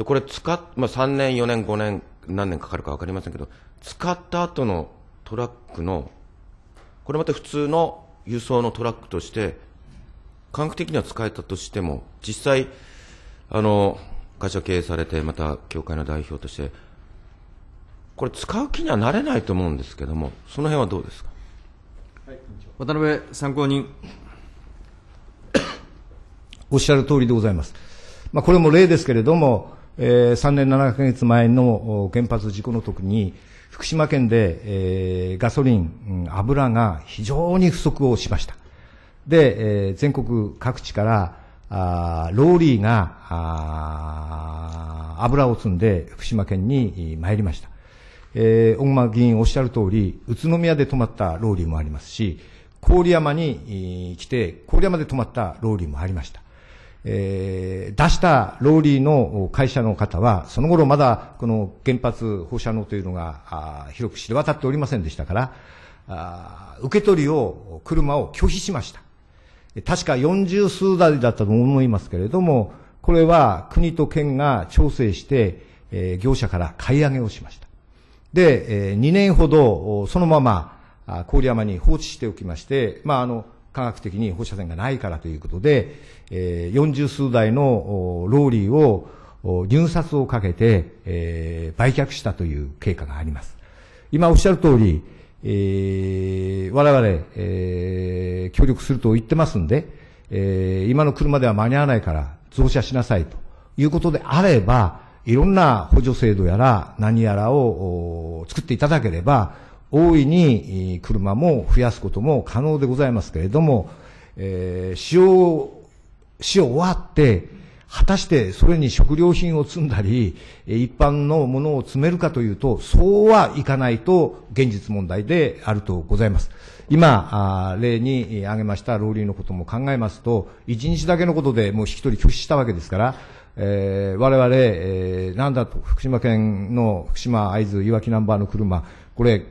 で、これ使っ、まあ、3年、4年、5年、何年かかるか分かりませんけど、使った後のトラックの、これまた普通の輸送のトラックとして、感覚的には使えたとしても、実際、あの、会社経営されて、また協会の代表として、これ、使う気にはなれないと思うんですけども、その辺はどうですか。はい、渡辺参考人。おっしゃる通りでございます。まあ、これも例ですけれども、えー、3年7ヶ月前の原発事故の時に、福島県で、えー、ガソリン、油が非常に不足をしました。で、えー、全国各地から、あーローリーがあー油を積んで福島県に参りました。えー、小熊議員おっしゃる通り、宇都宮で止まったローリーもありますし、郡山に来て、郡山で止まったローリーもありました。えー、出したローリーの会社の方は、その頃まだこの原発放射能というのが広く知れ渡っておりませんでしたから、あ受け取りを、車を拒否しました。確か40数台だったと思いますけれども、これは国と県が調整して、えー、業者から買い上げをしました。で、えー、2年ほどそのまま郡山に放置しておきまして、まああの、科学的に放射線がないからということで、えー、40数台のローリーを入札をかけて、えー、売却したという経過があります。今おっしゃる通り、えー、我々、えー、協力すると言ってますんで、えー、今の車では間に合わないから増車しなさいということであれば、いろんな補助制度やら何やらを作っていただければ、大いに車も増やすことも可能でございますけれども、えー、使用、使用終わって、果たしてそれに食料品を積んだり、一般のものを積めるかというと、そうはいかないと現実問題であるとございます。今、例に挙げましたローリーのことも考えますと、一日だけのことでもう引き取り拒否したわけですから、えー、我々、えー、なんだと、福島県の福島会津いわきナンバーの車、これ、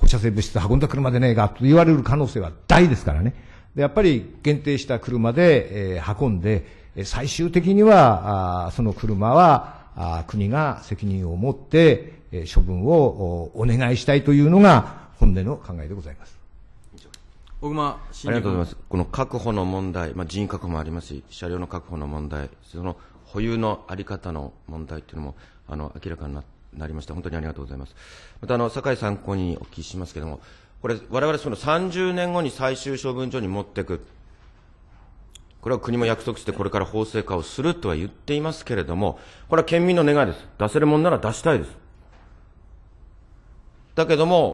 放射性物質運んだ車でねえかと言われる可能性は大ですからね。で、やっぱり限定した車で、えー、運んで、最終的には、あその車はあ、国が責任を持って、えー、処分をお願いしたいというのが本音の考えでございます。小熊ありがとうございます。この確保の問題、まあ、人員確保もありますし、車両の確保の問題、その保有のあり方の問題というのもあの明らかになってなりました。本当にありがとうございます。また、あの、酒井参考にお聞きしますけれども、これ、われその30年後に最終処分所に持っていく。これは国も約束してこれから法制化をするとは言っていますけれども、これは県民の願いです。出せるもんなら出したいです。だけども、